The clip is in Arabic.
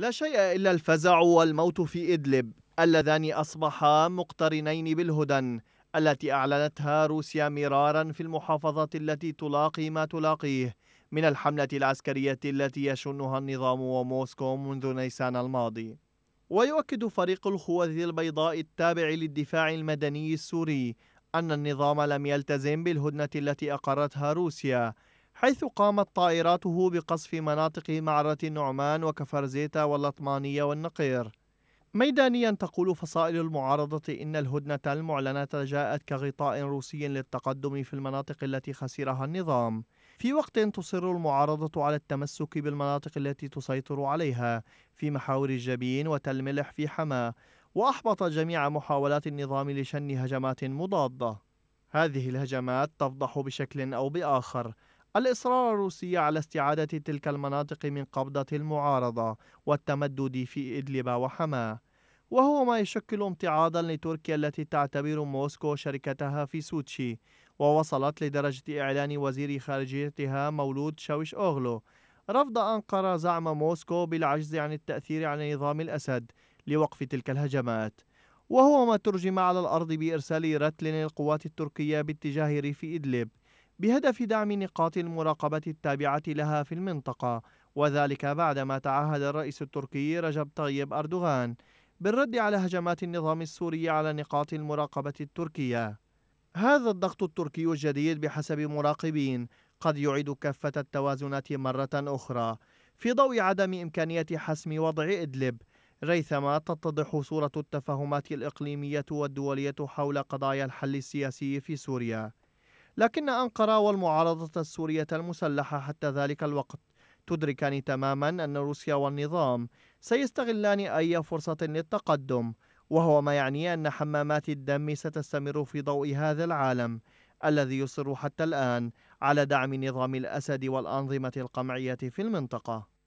لا شيء إلا الفزع والموت في إدلب اللذان أصبحا مقترنين بالهدن التي أعلنتها روسيا مرارا في المحافظات التي تلاقي ما تلاقيه من الحملة العسكرية التي يشنها النظام وموسكو منذ نيسان الماضي ويؤكد فريق الخوذة البيضاء التابع للدفاع المدني السوري أن النظام لم يلتزم بالهدنة التي أقرتها روسيا حيث قامت طائراته بقصف مناطق معرة النعمان وكفر زيتا واللطمانية والنقير ميدانيا تقول فصائل المعارضة إن الهدنة المعلنة جاءت كغطاء روسي للتقدم في المناطق التي خسرها النظام في وقت تصر المعارضة على التمسك بالمناطق التي تسيطر عليها في محاور الجبين وتل ملح في حماة وأحبط جميع محاولات النظام لشن هجمات مضادة هذه الهجمات تفضح بشكل أو بآخر الإصرار الروسي على استعادة تلك المناطق من قبضة المعارضة والتمدد في إدلب وحماه وهو ما يشكل امتعاضا لتركيا التي تعتبر موسكو شركتها في سوتشي ووصلت لدرجة إعلان وزير خارجيتها مولود شاويش أوغلو رفض أنقرة زعم موسكو بالعجز عن التأثير على نظام الأسد لوقف تلك الهجمات وهو ما ترجم على الأرض بإرسال رتل للقوات التركية باتجاه ريف إدلب بهدف دعم نقاط المراقبة التابعة لها في المنطقة وذلك بعدما تعهد الرئيس التركي رجب طيب أردوغان بالرد على هجمات النظام السوري على نقاط المراقبة التركية هذا الضغط التركي الجديد بحسب مراقبين قد يعيد كفة التوازنات مرة أخرى في ضوء عدم إمكانية حسم وضع إدلب ريثما تتضح صورة التفاهمات الإقليمية والدولية حول قضايا الحل السياسي في سوريا لكن أنقرة والمعارضة السورية المسلحة حتى ذلك الوقت تدركان تماما أن روسيا والنظام سيستغلان أي فرصة للتقدم وهو ما يعني أن حمامات الدم ستستمر في ضوء هذا العالم الذي يصر حتى الآن على دعم نظام الأسد والأنظمة القمعية في المنطقة